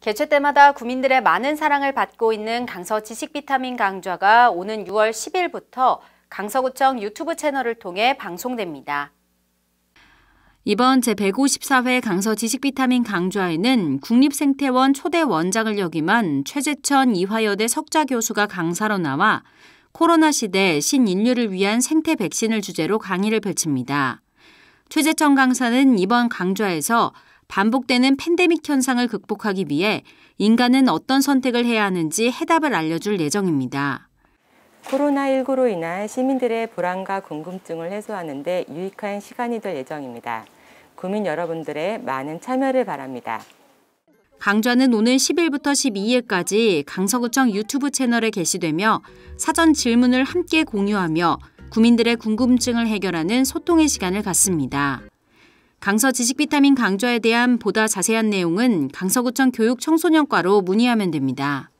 개최 때마다 국민들의 많은 사랑을 받고 있는 강서 지식 비타민 강좌가 오는 6월 10일부터 강서구청 유튜브 채널을 통해 방송됩니다. 이번 제154회 강서 지식비타민 강좌에는 국립생태원 초대 원장을 역임한 최재천 이화여대 석좌 교수가 강사로 나와 코로나 시대 신인류를 위한 생태 백신을 주제로 강의를 펼칩니다. 최재천 강사는 이번 강좌에서 반복되는 팬데믹 현상을 극복하기 위해 인간은 어떤 선택을 해야 하는지 해답을 알려줄 예정입니다. 코로나19로 인한 시민들의 불안과 궁금증을 해소하는데 유익한 시간이 될 예정입니다. 국민 여러분들의 많은 참여를 바랍니다. 강좌는 오늘 10일부터 12일까지 강서구청 유튜브 채널에 게시되며 사전 질문을 함께 공유하며 국민들의 궁금증을 해결하는 소통의 시간을 갖습니다. 강서 지식 비타민 강좌에 대한 보다 자세한 내용은 강서구청 교육 청소년과로 문의하면 됩니다.